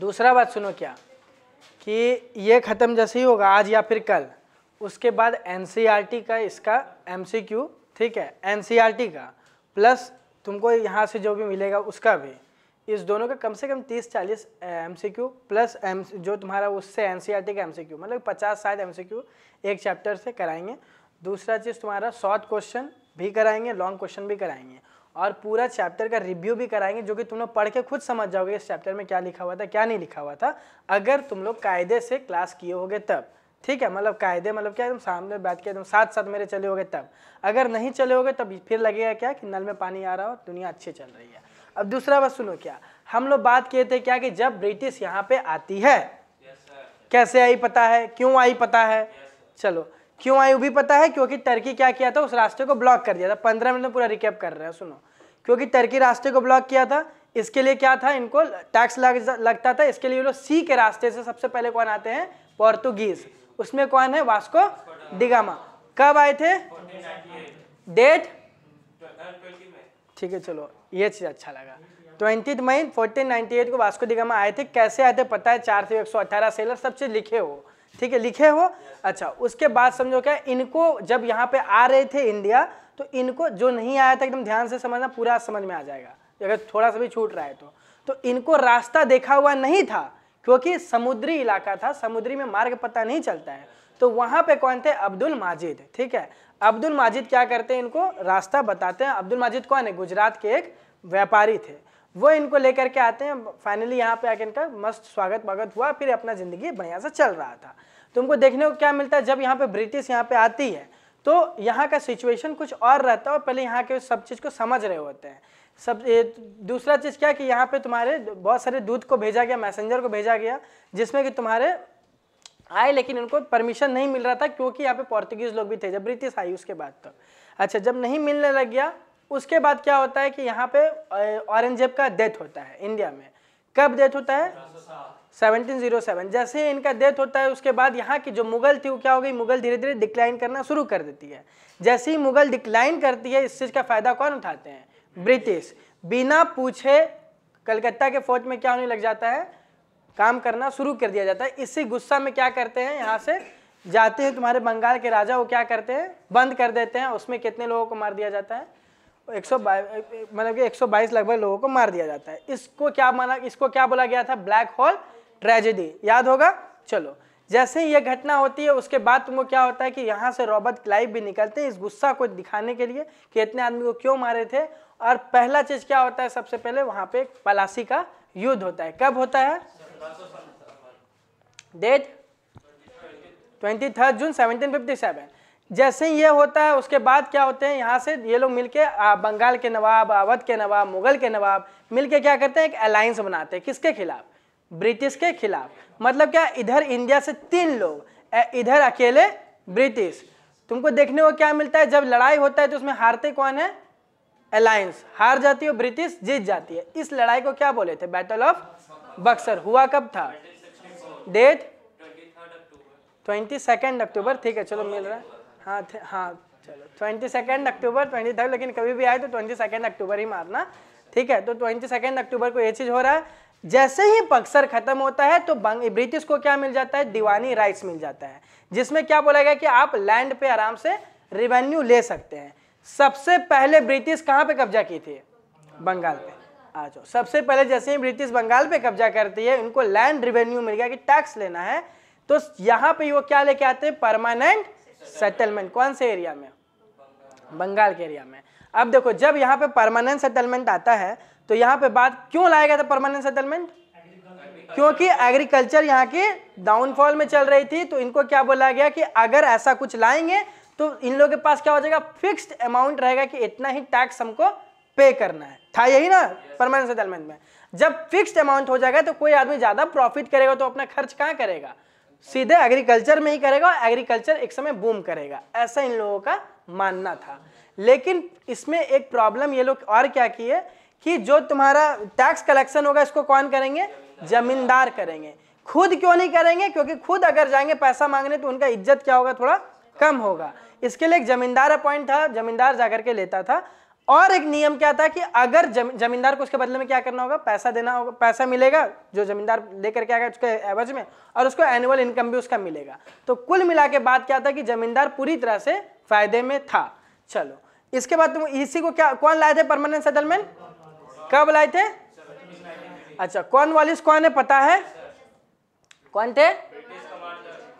दूसरा बात सुनो क्या कि ये ख़त्म जैसे ही होगा आज या फिर कल उसके बाद एन e का इसका एम ठीक है एन e का प्लस तुमको यहाँ से जो भी मिलेगा उसका भी इस दोनों का कम से कम तीस चालीस M C Q plus M जो तुम्हारा उससे एन सी आर टी का एम सी क्यू मतलब पचास साठ एम सी क्यू एक चैप्टर से कराएंगे दूसरा चीज़ तुम्हारा शॉर्ट क्वेश्चन भी कराएंगे लॉन्ग क्वेश्चन भी कराएंगे और पूरा चैप्टर का रिव्यू भी कराएंगे जो कि तुम लोग पढ़ के खुद समझ जाओगे इस चैप्टर में क्या लिखा हुआ था क्या नहीं लिखा हुआ था अगर तुम लोग कायदे से क्लास किए होगे तब ठीक है मतलब कायदे मतलब क्या एकदम सामने बैठ के एकदम साथ साथ मेरे चले होगे तब अगर नहीं चले होगे तब फिर लगेगा क्या कि नल में पानी आ रहा हो दुनिया अच्छी चल रही है अब दूसरा बात सुनो क्या हम लोग बात किए थे क्या कि जब ब्रिटिश यहाँ पे आती है कैसे आई पता है क्यों आई पता है चलो क्यों आई वो भी पता है क्योंकि टर्की क्या किया था उस रास्ते को ब्लॉक कर दिया था पंद्रह मिनट में पूरा रिकेप कर रहे हैं सुनो क्योंकि टर्की रास्ते को ब्लॉक किया था इसके लिए क्या था इनको टैक्स लग लगता था इसके लिए लोग सी के रास्ते से सबसे पहले कौन आते हैं पोर्तुगीज उसमें कौन है वास्को डिगामा कब आए थे डेट ठीक है चलो ये चीज़ अच्छा लगा ट्वेंटी मई 1498 को वास्को डिगामा आए थे कैसे आए थे पता है चार से एक सौ अठारह सेलर सब चीज़ लिखे हो ठीक है लिखे हो अच्छा उसके बाद समझो क्या इनको जब यहाँ पे आ रहे थे इंडिया तो इनको जो नहीं आया था एकदम ध्यान से समझना पूरा समझ में आ जाएगा अगर थोड़ा सा भी छूट रहा है तो तो इनको रास्ता देखा हुआ नहीं था क्योंकि समुद्री इलाका था समुद्री में मार्ग पता नहीं चलता है तो वहाँ पे कौन थे अब्दुल माजिद ठीक है अब्दुल माजिद क्या करते हैं इनको रास्ता बताते हैं अब्दुल माजिद कौन है गुजरात के एक व्यापारी थे वो इनको लेकर के आते हैं फाइनली यहाँ पे आके इनका मस्त स्वागत वागत हुआ फिर अपना ज़िंदगी बढ़िया से चल रहा था तुमको देखने को क्या मिलता है जब यहाँ पे ब्रिटिश यहाँ पे आती है तो यहाँ का सिचुएशन कुछ और रहता है और पहले यहाँ के सब चीज़ को समझ रहे होते हैं सब दूसरा चीज़ क्या कि यहाँ पे तुम्हारे बहुत सारे दूध को भेजा गया मैसेंजर को भेजा गया जिसमें कि तुम्हारे आए लेकिन इनको परमिशन नहीं मिल रहा था क्योंकि यहाँ पे पोर्तुगीज़ लोग भी थे जब ब्रिटिश आई उसके बाद तक तो। अच्छा जब नहीं मिलने लग गया उसके बाद क्या होता है कि यहाँ पे औरंगजेब का डेथ होता है इंडिया में कब डेथ होता है 1707 जैसे इनका डेथ होता है उसके बाद यहाँ की जो मुगल थी वो क्या हो गई मुगल धीरे धीरे डिक्लाइन करना शुरू कर देती है जैसे ही मुगल डिक्लाइन करती है इस चीज़ का फ़ायदा कौन उठाते हैं ब्रिटिश बिना पूछे कलकत्ता के फौज में क्या होने लग जाता है काम करना शुरू कर दिया जाता है इसी गुस्सा में क्या करते हैं यहाँ से जाते हैं तुम्हारे बंगाल के राजा वो क्या करते हैं बंद कर देते हैं उसमें कितने लोगों को मार दिया जाता है एक सौ मतलब कि 122 लगभग लोगों को मार दिया जाता है इसको क्या माना इसको क्या बोला गया था ब्लैक होल ट्रेजेडी याद होगा चलो जैसे ही यह घटना होती है उसके बाद तुमको क्या होता है कि यहाँ से रॉबर्ट क्लाइव भी निकलते हैं इस गुस्सा को दिखाने के लिए कि इतने आदमी को क्यों मारे थे और पहला चीज क्या होता है सबसे पहले वहां पे पलासी का युद्ध होता है कब होता है date twenty third June seventeen fifty seven जैसे ही ये होता है उसके बाद क्या होते हैं यहाँ से ये लोग मिलके बंगाल के नवाब अवध के नवाब मुगल के नवाब मिलके क्या करते हैं एक अलायंस बनाते हैं किसके खिलाफ ब्रिटिश के खिलाफ मतलब क्या इधर इंडिया से तीन लोग इधर अकेले ब्रिटिश तुमको देखने को क्या मिलता है जब लड़ाई होता है तो उसमें हारते कौन है अलायंस हार जाती है ब्रिटिश जीत जाती है इस लड़ाई को क्या बोले थे बैटल ऑफ बक्सर हुआ कब था डेट ट्वेंटी सेकेंड अक्टूबर ठीक है चलो मिल रहा है हाँ हाँ चलो twenty second October twenty third लेकिन कभी भी आए तो ट्वेंटी सेकेंड अक्टूबर ही मारना ठीक है तो ट्वेंटी सेकेंड अक्टूबर को ये चीज़ हो रहा है जैसे ही बक्सर खत्म होता है तो ब्रिटिश को क्या मिल जाता है दीवानी राइट्स मिल जाता है जिसमें क्या बोला गया कि आप लैंड पे आराम से रिवेन्यू ले सकते हैं सबसे पहले ब्रिटिश कहाँ पे कब्जा की थी बंगाल पे आ जाओ सबसे पहले जैसे ही ब्रिटिश बंगाल पे कब्जा करती है इनको लैंड रिवेन्यू मिल गया कि टैक्स लेना है तो यहाँ पे वो क्या लेके आते हैं परमानेंट सेटलमेंट कौन से एरिया में बंगाल के एरिया में अब देखो जब यहाँ पे परमानेंट सेटलमेंट आता है तो यहाँ पे बात क्यों लाया गया था परमानेंट सेटलमेंट क्योंकि एग्रीकल्चर यहाँ की डाउनफॉल में चल रही थी तो इनको क्या बोला गया कि अगर ऐसा कुछ लाएंगे तो इन लोगों के पास क्या हो जाएगा फिक्स्ड अमाउंट रहेगा कि इतना ही टैक्स हमको पे करना है था यही ना परमानेंट सेटलमेंट में जब फिक्स्ड अमाउंट हो जाएगा तो कोई आदमी ज़्यादा प्रॉफिट करेगा तो अपना खर्च कहाँ करेगा सीधे एग्रीकल्चर में ही करेगा और एग्रीकल्चर एक समय बूम करेगा ऐसा इन लोगों का मानना था लेकिन इसमें एक प्रॉब्लम ये लोग और क्या किए कि जो तुम्हारा टैक्स कलेक्शन होगा इसको कौन करेंगे जमींदार करेंगे खुद क्यों नहीं करेंगे क्योंकि खुद अगर जाएंगे पैसा मांगने तो उनका इज्जत क्या होगा थोड़ा कम होगा इसके लिए एक जमींदार अपॉइंट था जमींदार जाकर के लेता था और एक नियम क्या था कि अगर जमींदार को उसके बदले में क्या करना होगा पैसा देना होगा पैसा मिलेगा जो जमींदार लेकर के आएगा उसके एवज में और उसको एनुअल इनकम भी उसका मिलेगा तो कुल मिला के बात क्या था कि जमींदार पूरी तरह से फायदे में था चलो इसके बाद तुम इसी को क्या कौन लाए थे परमानेंट सेटलमेंट कब लाए थे अच्छा कौन वाले कौन है पता है कौन थे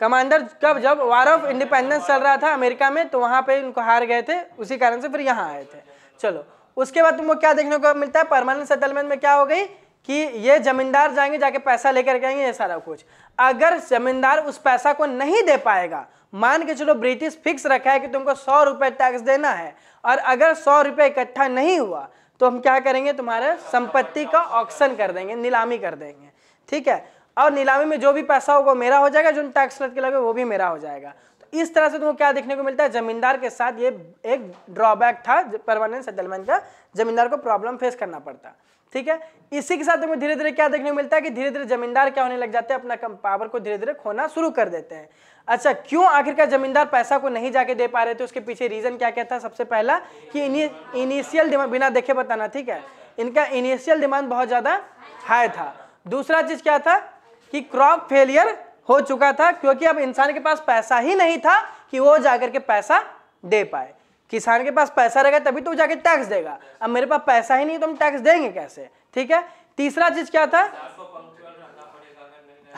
कमांडर कब जब वार ऑफ इंडिपेंडेंस चल रहा था अमेरिका में तो वहां पे उनको हार गए थे उसी कारण से फिर यहाँ आए थे चलो उसके बाद तुमको क्या देखने को मिलता है परमानेंट सेटलमेंट में क्या हो गई कि ये जमींदार जाएंगे जाके पैसा लेकर के आएंगे ये सारा कुछ अगर जमींदार उस पैसा को नहीं दे पाएगा मान के चलो ब्रिटिश फिक्स रखा है कि तुमको सौ रुपए टैक्स देना है और अगर सौ रुपए इकट्ठा नहीं हुआ तो हम क्या करेंगे तुम्हारे संपत्ति का ऑक्शन कर देंगे नीलामी कर देंगे ठीक है और नीलामी में जो भी पैसा होगा मेरा हो जाएगा जो टैक्स रद्द के लगे वो भी मेरा हो जाएगा तो इस तरह से तुमको क्या देखने को मिलता है जमींदार के साथ ये एक ड्रॉबैक था परमानेंट सेटलमेंट का जमींदार को प्रॉब्लम फेस करना पड़ता ठीक है इसी के साथ तुमको धीरे धीरे क्या देखने को मिलता है कि धीरे धीरे जमींदार क्या होने लग जाते हैं अपना पावर को धीरे धीरे खोना शुरू कर देते हैं अच्छा क्यों आखिरकार जमींदार पैसा को नहीं जाके दे पा रहे थे उसके पीछे रीजन क्या क्या था सबसे पहला कि इनिशियल डिमांड बिना देखे बताना ठीक है इनका इनिशियल डिमांड बहुत ज़्यादा हाई था दूसरा चीज़ क्या था कि क्रॉप फेलियर हो चुका था क्योंकि अब इंसान के पास पैसा ही नहीं था कि वो जाकर के पैसा दे पाए किसान के पास पैसा रहेगा तभी तो जाके टैक्स देगा अब मेरे पास पैसा ही नहीं तो हम टैक्स देंगे कैसे ठीक है तीसरा चीज क्या था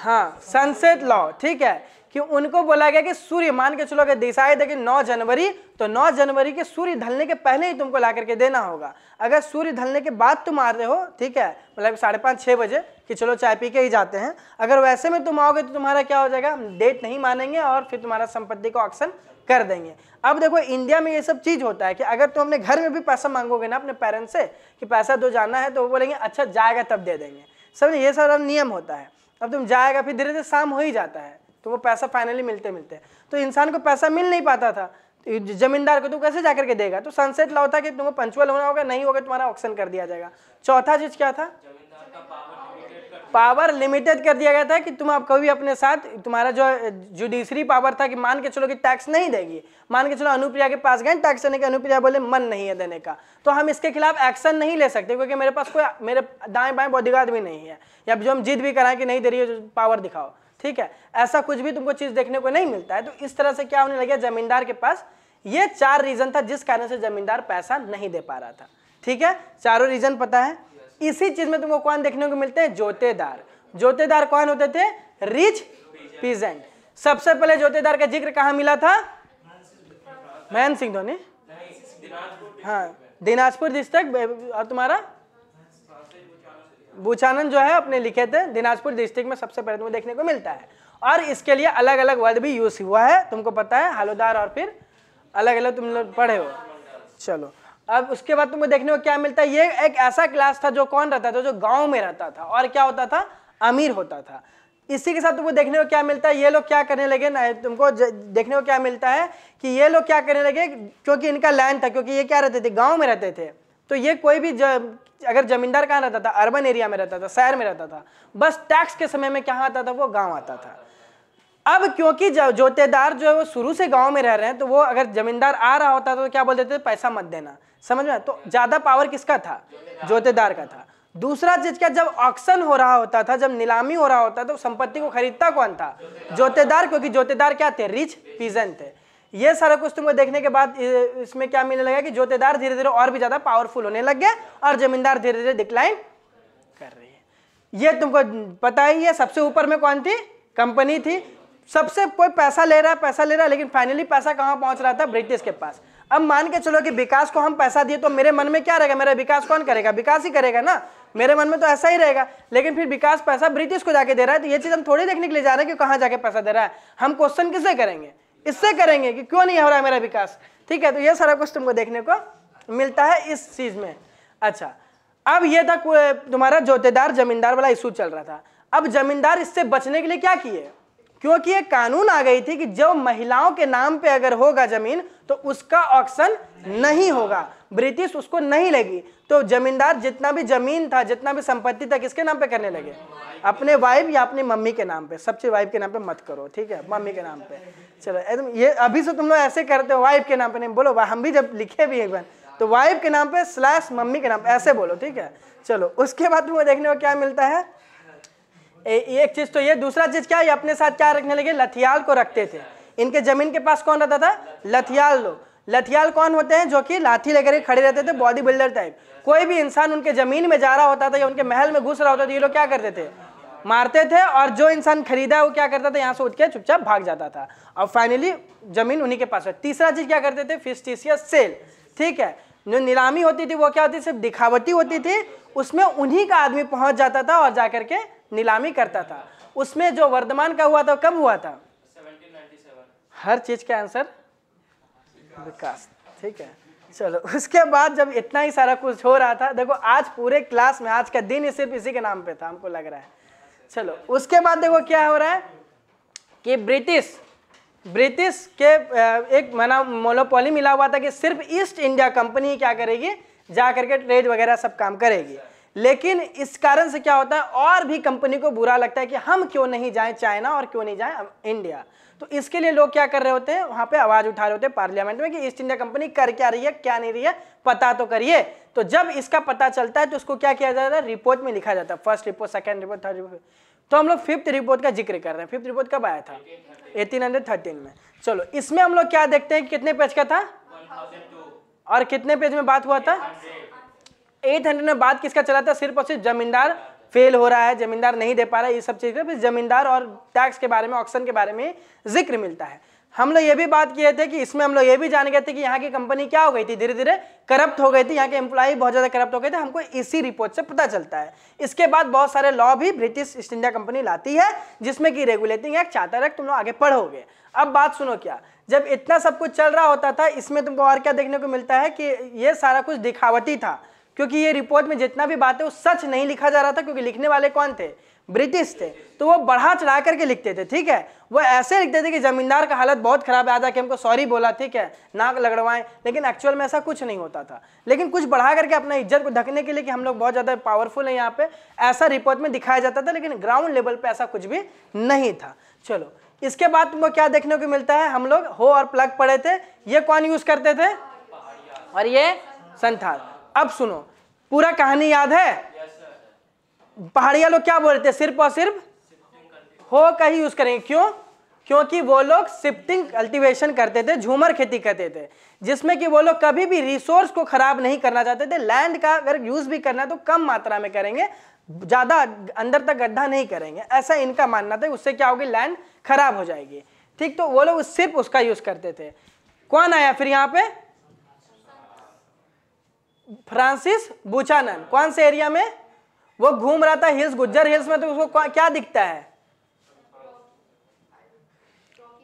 हाँ सनसेट लॉ ठीक है कि उनको बोला गया कि सूर्य मान के चलो अगर दिशाएं देखिए नौ जनवरी तो नौ जनवरी के सूर्य ढलने के पहले ही तुमको ला करके देना होगा अगर सूर्य ढलने के बाद तुम आ रहे हो ठीक है मतलब साढ़े पाँच छः बजे कि चलो चाय पी के ही जाते हैं अगर वैसे में तुम आओगे तो तुम्हारा क्या हो जाएगा डेट नहीं मानेंगे और फिर तुम्हारा संपत्ति को ऑक्शन कर देंगे अब देखो इंडिया में ये सब चीज़ होता है कि अगर तुम अपने घर में भी पैसा मांगोगे ना अपने पेरेंट्स से कि पैसा दो जाना है तो वो बोलेंगे अच्छा जाएगा तब दे देंगे सब ये सारा नियम होता है अब तुम जाएगा फिर धीरे धीरे शाम हो ही जाता है तो वो पैसा फाइनली मिलते मिलते तो इंसान को पैसा मिल नहीं पाता था तो जमींदार को तुम कैसे जाकर के देगा तो सनसेट लॉ था कि तुमको पंचुअल होना होगा नहीं होगा तुम्हारा ऑक्शन कर दिया जाएगा चौथा चीज क्या था पावर लिमिटेड कर दिया गया था कि तुम आप कभी अपने साथ तुम्हारा जो जुडिशरी पावर था कि मान के चलो कि टैक्स नहीं देगी मान के चलो अनुप्रिया के पास गए टैक्स देने के अनुप्रिया बोले मन नहीं है देने का तो हम इसके खिलाफ एक्शन नहीं ले सकते क्योंकि मेरे पास कोई मेरे दाएं बाएं बॉडीगार्ड भी नहीं है या जो हम जिद भी कराएं कि नहीं दे रही है पावर तो दिखाओ ठीक है ऐसा कुछ भी तुमको चीज देखने को नहीं मिलता है तो इस तरह से क्या होने लगे जमींदार के पास ये चार रीजन था जिस कारण से जमींदार पैसा नहीं दे पा रहा था ठीक है चारों रीजन पता है इसी चीज में तुमको कौन देखने को मिलते हैं जोतेदार जोतेदार कौन होते थे रिच पीजेंट सबसे पहले जोतेदार का जिक्र कहा मिला था महेंद्र सिंह धोनी हाँ दिनाजपुर डिस्ट्रिक्ट और तुम्हारा भूचानन जो है अपने लिखे थे दिनाजपुर डिस्ट्रिक्ट में सबसे पहले तुम्हें देखने को मिलता है और इसके लिए अलग अलग वर्ड भी यूज हुआ है तुमको पता है हालोदार और फिर अलग अलग तुम लोग पढ़े हो चलो अब उसके बाद तुमको देखने को क्या मिलता है ये एक ऐसा क्लास था जो कौन रहता था जो गाँव में रहता था और क्या होता था अमीर होता था इसी के साथ तुमको देखने को क्या मिलता है ये लोग क्या करने लगे ना तुमको देखने को क्या मिलता है कि ये लोग क्या करने लगे क्योंकि इनका लैंड था क्योंकि ये क्या रहते थे गाँव में रहते थे तो ये कोई भी अगर जमींदार कहाँ रहता था अर्बन एरिया में रहता था शहर में रहता था बस टैक्स के समय में कहाँ आता था वो गाँव आता था अब क्योंकि जोतेदार जो है वो शुरू से गांव में रह रहे हैं तो वो अगर जमींदार आ रहा होता तो क्या बोल देते थे पैसा मत देना समझ में तो ज़्यादा पावर किसका था जोतेदार का था दूसरा चीज क्या जब ऑक्शन हो रहा होता था जब नीलामी हो रहा होता तो संपत्ति को खरीदता कौन था जोतेदार क्योंकि जोतेदार क्या थे रिच पीजन थे ये सारा कुछ तुमको देखने के बाद इसमें क्या मिलने लगा कि जोतेदार धीरे धीरे और भी ज़्यादा पावरफुल होने लग गया और जमींदार धीरे धीरे डिक्लाइन कर रही है ये तुमको पता ही है सबसे ऊपर में कौन थी कंपनी थी सबसे कोई पैसा ले रहा है पैसा ले रहा है लेकिन फाइनली पैसा कहाँ पहुंच रहा था ब्रिटिश के पास अब मान के चलो कि विकास को हम पैसा दिए तो मेरे मन में क्या रहेगा मेरा विकास कौन करेगा विकास ही करेगा ना मेरे मन में तो ऐसा ही रहेगा लेकिन फिर विकास पैसा ब्रिटिश को जाके दे रहा है तो ये चीज़ हम थोड़ी देखने के लिए जा रहे हैं कि कहाँ जाके पैसा दे रहा है हम क्वेश्चन किसे करेंगे इससे करेंगे कि क्यों नहीं हो रहा है मेरा विकास ठीक है तो ये सारा कुछ तुमको देखने को मिलता है इस चीज़ में अच्छा अब ये था तुम्हारा जोतेदार जमींदार वाला इशू चल रहा था अब जमींदार इससे बचने के लिए क्या किए क्योंकि ये कानून आ गई थी कि जो महिलाओं के नाम पे अगर होगा जमीन तो उसका ऑक्शन नहीं नहीं होगा ब्रिटिश उसको नहीं लेगी तो जमींदार जितना भी जमीन था जितना भी संपत्ति था किसके नाम पे करने लगे अपने वाइफ या अपनी मम्मी के नाम पे सबसे वाइफ के नाम पे मत करो ठीक है मम्मी के नाम पे चलो एकदम ये अभी से तुम लोग ऐसे करते हो वाइफ के नाम पे नहीं बोलो हम भी जब लिखे भी एक बार तो वाइफ के नाम पे स्लैश मम्मी के नाम पे ऐसे बोलो ठीक है चलो उसके बाद तुम्हें देखने को क्या मिलता है ए, एक चीज़ तो ये दूसरा चीज़ क्या ये अपने साथ क्या रखने लगे लथियाल को रखते थे इनके जमीन के पास कौन रहता था लथियाल लोग लथियाल कौन होते हैं जो कि लाठी लेकर खड़े रहते थे बॉडी बिल्डर टाइप कोई भी इंसान उनके जमीन में जा रहा होता था या उनके महल में घुस रहा होता था ये लोग क्या करते थे मारते थे और जो इंसान खरीदा वो क्या करता था यहाँ से उठ के चुपचाप भाग जाता था और फाइनली जमीन उन्हीं के पास तीसरा चीज क्या करते थे फिस्टिशियस सेल ठीक है जो नीलामी होती थी वो क्या होती सिर्फ दिखावटी होती थी उसमें उन्हीं का आदमी पहुंच जाता था और जाकर के नीलामी करता था उसमें जो वर्धमान का हुआ था कब हुआ था 1797. हर चीज का आंसर विकास ठीक है चलो उसके बाद जब इतना ही सारा कुछ हो रहा था देखो आज पूरे क्लास में आज का दिन ही सिर्फ इसी के नाम पे था हमको लग रहा है चलो उसके बाद देखो क्या हो रहा है कि ब्रिटिश ब्रिटिश के एक मना मोनोपोली मिला हुआ था कि सिर्फ ईस्ट इंडिया कंपनी क्या करेगी जा करके ट्रेड वगैरह सब काम करेगी लेकिन इस कारण से क्या होता है और भी कंपनी को बुरा लगता है कि हम क्यों नहीं जाएं चाइना और क्यों नहीं जाएं इंडिया तो इसके लिए लोग क्या कर रहे होते हैं वहां पे आवाज़ उठा रहे होते हैं पार्लियामेंट में कि ईस्ट इंडिया कंपनी कर क्या रही है क्या नहीं रही है पता तो करिए तो जब इसका पता चलता है तो उसको क्या किया जाता है रिपोर्ट में लिखा जाता है first report second report third report तो हम लोग फिफ्थ रिपोर्ट का जिक्र कर रहे हैं फिफ्थ रिपोर्ट कब आया था 1813 में चलो इसमें हम लोग क्या देखते हैं कितने पेज का था और कितने पेज में बात हुआ था एट हंड्रेड में बात किसका चला था सिर्फ और सिर्फ जमींदार फेल हो रहा है जमींदार नहीं दे पा रहा है ये सब चीज़ का फिर जमींदार और टैक्स के बारे में ऑक्शन के बारे में जिक्र मिलता है हम लोग ये भी बात किए थे कि इसमें हम लोग ये भी जान गए थे कि यहाँ की कंपनी क्या हो गई थी धीरे धीरे करप्ट हो गई थी यहाँ के एम्प्लॉई बहुत ज़्यादा करप्ट हो गए थे हमको इसी रिपोर्ट से पता चलता है इसके बाद बहुत सारे लॉ भी ब्रिटिश ईस्ट इंडिया कंपनी लाती है जिसमें कि रेगुलेटिंग एक्ट चार्टर एक्ट तुम लोग आगे पढ़ोगे अब बात सुनो क्या जब इतना सब कुछ चल रहा होता था इसमें तुमको और क्या देखने को मिलता है कि ये सारा कुछ दिखावटी था क्योंकि ये रिपोर्ट में जितना भी बात है वो सच नहीं लिखा जा रहा था क्योंकि लिखने वाले कौन थे ब्रिटिश थे तो वो बढ़ा चढ़ा करके लिखते थे ठीक है वो ऐसे लिखते थे कि जमींदार का हालत बहुत खराब है आधा कि हमको सॉरी बोला ठीक है नाक लगड़वाएं लेकिन एक्चुअल में ऐसा कुछ नहीं होता था लेकिन कुछ बढ़ा करके अपना इज्जत को ढकने के लिए कि हम लोग बहुत ज़्यादा पावरफुल हैं यहाँ पे ऐसा रिपोर्ट में दिखाया जाता था लेकिन ग्राउंड लेवल पर ऐसा कुछ भी नहीं था चलो इसके बाद तुमको क्या देखने को मिलता है हम लोग हो और प्लग पड़े थे ये कौन यूज़ करते थे और ये संथाल अब सुनो पूरा कहानी याद है पहाड़िया लोग क्या बोलते सिर्फ और सिर्फ हो का ही यूज करेंगे क्यों क्योंकि वो लोग शिफ्टिंग कल्टीवेशन करते थे झूमर खेती करते थे जिसमें कि वो लोग कभी भी रिसोर्स को खराब नहीं करना चाहते थे लैंड का अगर यूज भी करना तो कम मात्रा में करेंगे ज़्यादा अंदर तक गड्ढा नहीं करेंगे ऐसा इनका मानना था उससे क्या होगी लैंड खराब हो जाएगी ठीक तो वो लोग सिर्फ उसका यूज़ करते थे कौन आया फिर यहाँ पे फ्रांसिस बुचानन कौन से एरिया में वो घूम रहा था हिल्स गुज्जर हिल्स में तो उसको क्या दिखता है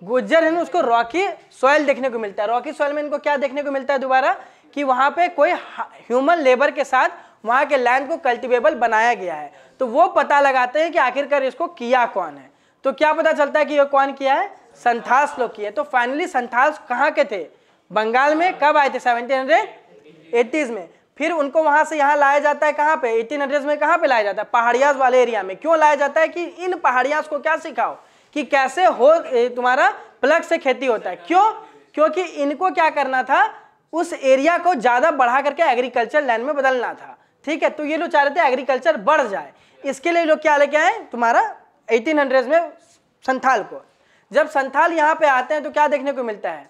गुज्जर हिल में उसको रॉकी सॉयल देखने को मिलता है रॉकी सॉयल में इनको क्या देखने को मिलता है दोबारा कि वहां पे कोई ह्यूमन लेबर के साथ वहां के लैंड को कल्टिवेबल बनाया गया है तो वो पता लगाते हैं कि आखिरकार इसको किया कौन है तो क्या पता चलता है कि ये कौन किया है संथास लोग किया तो फाइनली संथास कहाँ के थे बंगाल में कब आए थे सेवनटीन हंड्रेड एटीज़ में फिर उनको वहां से यहाँ लाया जाता है कहाँ पे एटीन हंड्रेड में कहाँ पे लाया जाता है पहाड़ियाज वाले एरिया में क्यों लाया जाता है कि इन पहाड़ियाज को क्या सिखाओ कि कैसे हो तुम्हारा प्लग से खेती होता है क्यों क्योंकि इनको क्या करना था उस एरिया को ज़्यादा बढ़ा करके एग्रीकल्चर लैंड में बदलना था ठीक है तो ये लोग चाह रहे थे एग्रीकल्चर बढ़ जाए इसके लिए लोग क्या लेके आए तुम्हारा एटीन में संथाल को जब संथाल यहाँ पे आते हैं तो क्या देखने को मिलता है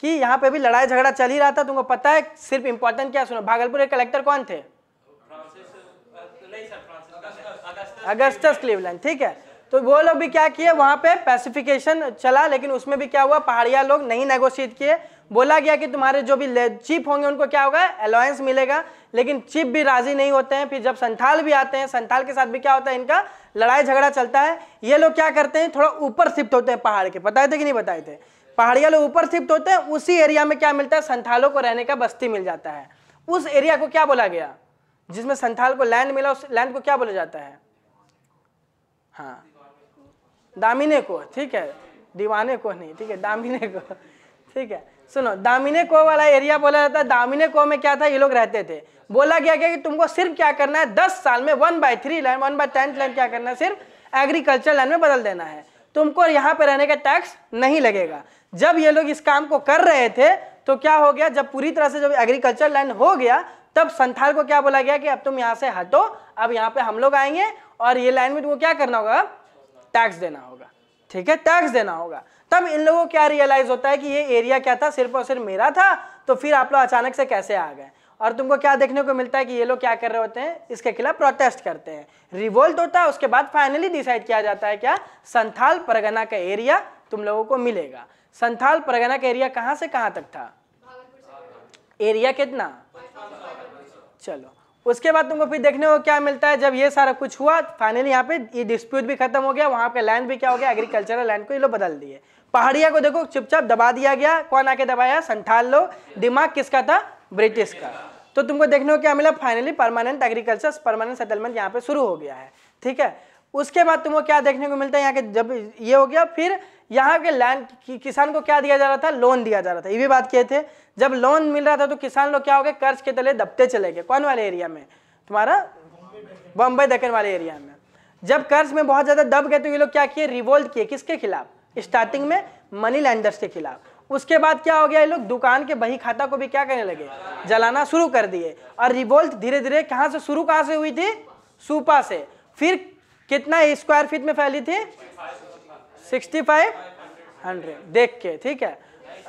कि यहाँ पे भी लड़ाई झगड़ा चल ही रहा था तुमको पता है सिर्फ इम्पोर्टेंट क्या सुनो भागलपुर के कलेक्टर कौन थे अगस्तस क्लीवलैंड ठीक है तो वो लोग भी क्या किए वहाँ पे पैसिफिकेशन चला लेकिन उसमें भी क्या हुआ पहाड़िया लोग नहीं नेगोशिएट किए बोला गया कि तुम्हारे जो भी चीफ होंगे उनको क्या होगा अलायंस मिलेगा लेकिन चीफ भी राजी नहीं होते हैं फिर जब संथाल भी आते हैं संथाल के साथ भी क्या होता है इनका लड़ाई झगड़ा चलता है ये लोग क्या करते हैं थोड़ा ऊपर शिफ्ट होते हैं पहाड़ के बताए थे कि नहीं बताए थे पहाड़िया लोग ऊपर शिफ्ट होते हैं उसी एरिया में क्या मिलता है संथालों को रहने का बस्ती मिल जाता है उस एरिया को क्या बोला गया जिसमें संथाल को लैंड मिला उस लैंड को क्या बोला जाता है हाँ दामिने को ठीक है दीवाने को नहीं ठीक है दामिने को ठीक है सुनो दामिने को वाला एरिया बोला जाता है दामिने को में क्या था ये लोग रहते थे बोला गया क्या कि तुमको सिर्फ क्या करना है दस साल में one by three land one by tenth land क्या करना है सिर्फ एग्रीकल्चर लैंड में बदल देना है तुमको यहाँ पर रहने का टैक्स नहीं लगेगा जब ये लोग इस काम को कर रहे थे तो क्या हो गया जब पूरी तरह से जब एग्रीकल्चर लैंड हो गया तब संथाल को क्या बोला गया कि अब तुम यहाँ से हटो अब यहाँ पे हम लोग आएंगे और ये लाइन में तुमको क्या करना होगा टैक्स देना होगा ठीक है टैक्स देना होगा तब इन लोगों को क्या रियलाइज होता है कि ये एरिया क्या था सिर्फ और सिर्फ मेरा था तो फिर आप लोग अचानक से कैसे आ गए और तुमको क्या देखने को मिलता है कि ये लोग क्या कर रहे होते हैं इसके खिलाफ प्रोटेस्ट करते हैं रिवोल्ट होता है उसके बाद फाइनली डिसाइड किया जाता है क्या संथाल परगना का एरिया तुम लोगों को मिलेगा संथाल परगना का एरिया कहाँ से कहाँ तक था एरिया कितना चलो उसके बाद तुमको फिर देखने को क्या मिलता है जब ये सारा कुछ हुआ फाइनली यहाँ पे ये डिस्प्यूट भी खत्म हो गया वहाँ पे लैंड भी क्या हो गया एग्रीकल्चरल लैंड को ये लोग बदल दिए पहाड़िया को देखो चुपचाप दबा दिया गया कौन आके दबाया संथाल लोग दिमाग किसका था ब्रिटिश का तो तुमको देखने को क्या मिला finally permanent agriculture permanent settlement यहाँ पे शुरू हो गया है ठीक है उसके बाद तुमको क्या देखने को मिलता है यहाँ के जब ये हो गया फिर यहाँ के लैंड कि, किसान को क्या दिया जा रहा था लोन दिया जा रहा था ये भी बात किए थे जब लोन मिल रहा था तो किसान लोग क्या हो गए कर्ज के तले दबते चले गए कौन वाले एरिया में तुम्हारा बम्बई दक्कन वाले एरिया में जब कर्ज में बहुत ज़्यादा दब गए तो ये लोग क्या किए रिवोल्ट किए किसके खिलाफ स्टार्टिंग में मनी लैंडर्स के खिलाफ उसके बाद क्या हो गया ये लोग दुकान के बही खाता को भी क्या करने लगे जलाना शुरू कर दिए और रिवोल्ट धीरे धीरे कहाँ से शुरू कहाँ से हुई थी सुपा से फिर कितना स्क्वायर फीट में फैली थी सिक्सटी फाइव हंड्रेड देख के ठीक है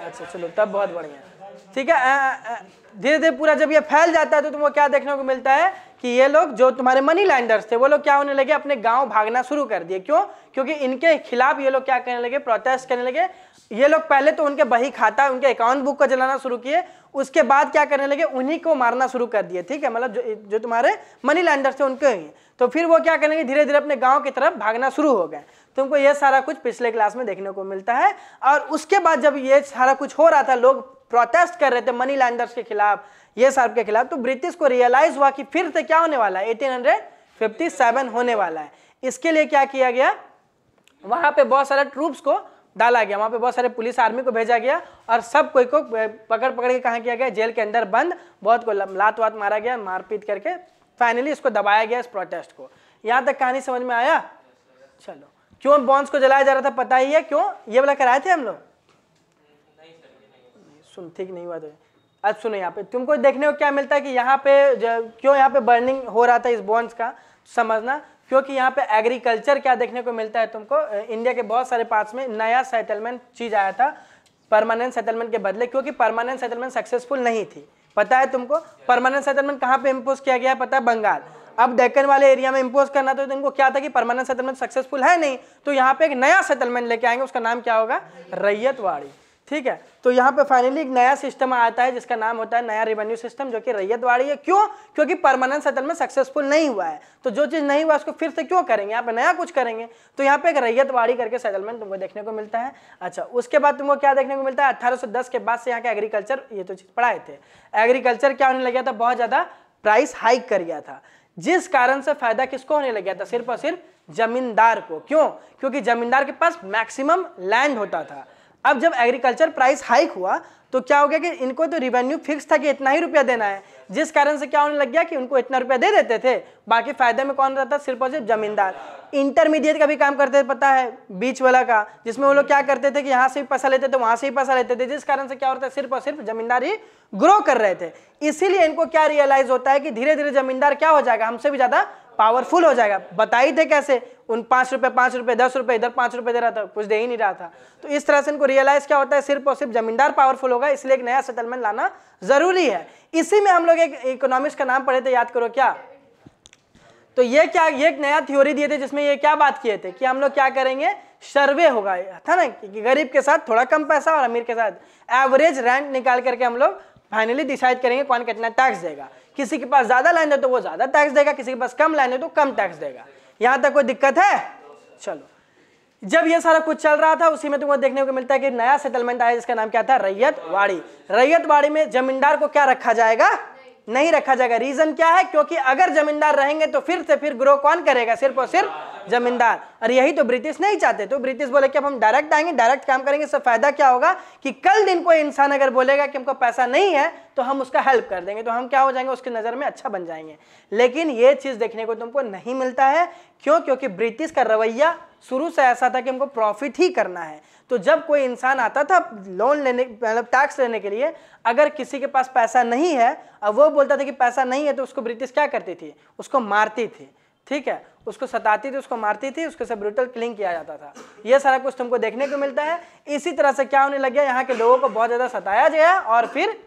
अच्छा चलो तब बहुत बढ़िया ठीक है धीरे धीरे पूरा जब ये फैल जाता है तो तुमको क्या देखने को मिलता है कि ये लोग जो तुम्हारे मनी लैंडर्स थे वो लोग क्या होने लगे अपने गांव भागना शुरू कर दिए क्यों क्योंकि इनके खिलाफ ये लोग क्या करने लगे प्रोटेस्ट करने लगे ये लोग पहले तो उनके बही खाता उनके अकाउंट बुक को जलाना शुरू किए उसके बाद क्या करने लगे उन्हीं को मारना शुरू कर दिए ठीक है मतलब जो, जो तुम्हारे मनी लैंडर थे उनके ही तो फिर वो क्या करेंगे धीरे धीरे अपने गांव की तरफ भागना शुरू हो गए तुमको ये सारा कुछ पिछले क्लास में देखने को मिलता है और उसके बाद जब ये सारा कुछ हो रहा था लोग प्रोटेस्ट कर रहे थे मनी लैंडर्स के खिलाफ ये साहब के खिलाफ तो ब्रिटिश को रियलाइज हुआ कि फिर से क्या होने वाला है एटीन होने वाला है इसके लिए क्या किया गया वहां पे बहुत सारे ट्रूप्स को डाला गया वहाँ पे बहुत सारे पुलिस आर्मी को भेजा गया और सब कोई को पकड़ पकड़ के कहाँ किया गया जेल के अंदर बंद बहुत को लात वात मारा गया मारपीट करके फाइनली इसको दबाया गया इस प्रोटेस्ट को यहाँ तक कहानी समझ में आया चलो क्यों बॉन्स को जलाया जा रहा था पता ही है क्यों ये वाला कराए थे हम लोग सुन ठीक नहीं हुआ तो अब सुनो यहाँ पे तुमको देखने को क्या मिलता है कि यहाँ पे क्यों यहाँ पे बर्निंग हो रहा था इस बॉन्स का समझना क्योंकि यहाँ पे एग्रीकल्चर क्या देखने को मिलता है तुमको इंडिया के बहुत सारे पार्ट्स में नया सेटलमेंट चीज़ आया था परमानेंट सेटलमेंट के बदले क्योंकि परमानेंट सेटलमेंट सक्सेसफुल नहीं थी पता है तुमको परमानेंट सेटलमेंट कहाँ पे इम्पोज किया गया पता है बंगाल अब डेक्कन वाले एरिया में इम्पोज करना तो इनको क्या था कि परमानेंट सेटलमेंट सक्सेसफुल है नहीं तो यहाँ पे एक नया सेटलमेंट लेके आएंगे उसका नाम क्या होगा रैयतवाड़ी ठीक है तो यहाँ पे फाइनली एक नया सिस्टम आता है जिसका नाम होता है नया रेवेन्यू सिस्टम जो कि रैयतवाड़ी है क्यों क्योंकि परमानेंट सेटल में सक्सेसफुल नहीं हुआ है तो जो चीज़ नहीं हुआ उसको फिर से क्यों करेंगे यहाँ पे नया कुछ करेंगे तो यहाँ पे एक रैयतवाड़ी करके सेटलमेंट तुमको देखने को मिलता है अच्छा उसके बाद तुमको क्या देखने को मिलता है अट्ठारह के बाद से यहाँ के एग्रीकल्चर ये तो चीज़ पढ़ाए थे एग्रीकल्चर क्या होने लग गया था बहुत ज़्यादा प्राइस हाइक कर गया था जिस कारण से फायदा किसको होने लग गया था सिर्फ और सिर्फ जमींदार को क्यों क्योंकि जमींदार के पास मैक्सिमम लैंड होता था अब जब एग्रीकल्चर प्राइस हाइक हुआ तो क्या हो गया कि इनको तो रिवेन्यू फिक्स था कि इतना ही रुपया देना है जिस कारण से क्या होने लग गया कि उनको इतना रुपया दे देते थे बाकी फायदे में कौन रहता सिर्फ और सिर्फ जमींदार इंटरमीडिएट का भी काम करते पता है बीच वाला का जिसमें वो लोग क्या करते थे कि यहाँ से भी पैसा लेते थे वहाँ से भी पैसा लेते थे जिस कारण से क्या होता है सिर्फ और सिर्फ जमींदार ही ग्रो कर रहे थे इसीलिए इनको क्या रियलाइज होता है कि धीरे धीरे जमींदार क्या हो जाएगा हमसे भी ज़्यादा पावरफुल हो जाएगा बताई थे कैसे उन पाँच रुपए पांच रुपए दस रुपए इधर पांच रुपए दे रहा था कुछ दे ही नहीं रहा था तो इस तरह से इनको रियलाइज़ क्या होता है सिर्फ और सिर्फ जमींदार पावरफुल होगा इसलिए एक नया सेटलमेंट लाना ज़रूरी है इसी में हम लोग एक इकोनॉमिक्स का नाम पढ़े थे याद करो क्या तो ये क्या ये एक नया थ्योरी दिए थे जिसमें ये क्या बात किए थे कि हम लोग क्या करेंगे सर्वे होगा था ना कि गरीब के साथ थोड़ा कम पैसा और अमीर के साथ एवरेज रैंक निकाल करके हम लोग फाइनली डिसाइड करेंगे कौन कितना टैक्स देगा किसी के पास ज़्यादा लैंड है तो वो ज़्यादा टैक्स देगा किसी के पास कम लैंड है तो कम टैक्स देगा यहां तक कोई दिक्कत है चलो जब ये सारा कुछ चल रहा था उसी में तुमको देखने को मिलता है कि नया सेटलमेंट आया जिसका नाम क्या था रैयत वाड़ी रैयत वाड़ी में जमींदार को क्या रखा जाएगा नहीं रखा जाएगा रीजन क्या है क्योंकि अगर जमींदार रहेंगे तो फिर से फिर ग्रो कौन करेगा सिर्फ और सिर्फ जमींदार और यही तो ब्रिटिश नहीं चाहते तो ब्रिटिश बोले कि अब हम डायरेक्ट आएंगे डायरेक्ट काम करेंगे इससे फायदा क्या होगा कि कल दिन कोई इंसान अगर बोलेगा कि हमको पैसा नहीं है तो हम उसका हेल्प कर देंगे तो हम क्या हो जाएंगे उसकी नज़र में अच्छा बन जाएंगे लेकिन ये चीज़ देखने को तुमको नहीं मिलता है क्यों क्योंकि ब्रिटिश का रवैया शुरू से ऐसा था कि हमको प्रॉफिट ही करना है तो जब कोई इंसान आता था लोन लेने मतलब टैक्स लेने के लिए अगर किसी के पास पैसा नहीं है और वो बोलता था कि पैसा नहीं है तो उसको ब्रिटिश क्या करती थी उसको मारती थी ठीक है उसको सताती थी उसको मारती थी उसके साथ ब्रूटल क्लिंग किया जाता था ये सारा कुछ तुमको देखने को मिलता है इसी तरह से क्या होने लग गया यहाँ के लोगों को बहुत ज़्यादा सताया गया और फिर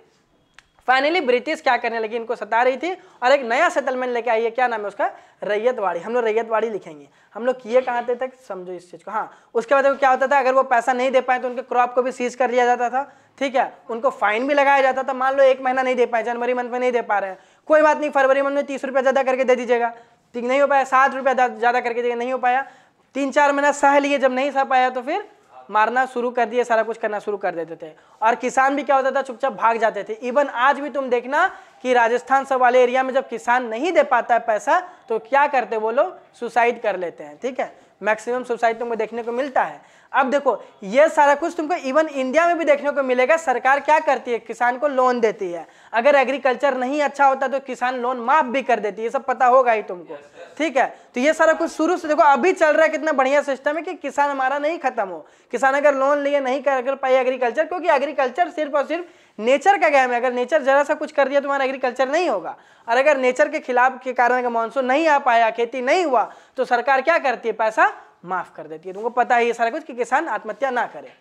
फाइनली ब्रिटिश क्या करने लगी इनको सता रही थी और एक नया सेटलमेंट लेके आई है क्या नाम है उसका रैयतवाड़ी हम लोग रैयतवाड़ी लिखेंगे हम लोग किए कहाँ थे तक समझो इस चीज़ को हाँ उसके बाद क्या होता था अगर वो पैसा नहीं दे पाए तो उनके क्रॉप को भी सीज कर लिया जाता था ठीक है उनको फाइन भी लगाया जाता था मान लो एक महीना नहीं दे पाए जनवरी मंथ में नहीं दे पा रहे हैं कोई बात नहीं फरवरी मंथ में तीस रुपया ज़्यादा करके दे दीजिएगा ठीक नहीं हो पाया सात रुपया ज़्यादा करके दीजिएगा नहीं हो पाया तीन चार महीना सह लिए जब नहीं सह पाया तो फिर मारना शुरू कर दिए सारा कुछ करना शुरू कर देते थे और किसान भी क्या होता था चुपचाप भाग जाते थे इवन आज भी तुम देखना कि राजस्थान सब वाले एरिया में जब किसान नहीं दे पाता है पैसा तो क्या करते वो लोग सुसाइड कर लेते हैं ठीक है मैक्सिमम सुसाइड तुमको देखने को मिलता है अब देखो ये सारा कुछ तुमको इवन इंडिया में भी देखने को मिलेगा सरकार क्या करती है किसान को लोन देती है अगर एग्रीकल्चर नहीं अच्छा होता तो किसान लोन माफ भी कर देती है ये सब पता होगा ही तुमको ठीक है तो ये सारा कुछ शुरू से देखो अभी चल रहा है कितना बढ़िया सिस्टम है कि किसान हमारा नहीं खत्म हो किसान अगर लोन लिए नहीं कर पाए एग्रीकल्चर क्योंकि एग्री एग्रीकल्चर सिर्फ और सिर्फ नेचर का गेम है अगर नेचर जरा सा कुछ कर दिया तो हमारा एग्रीकल्चर नहीं होगा और अगर नेचर के खिलाफ के कारण अगर मानसून नहीं आ पाया खेती नहीं हुआ तो सरकार क्या करती है पैसा माफ़ कर देती है तुमको पता ही है सारा कुछ कि किसान आत्महत्या ना करे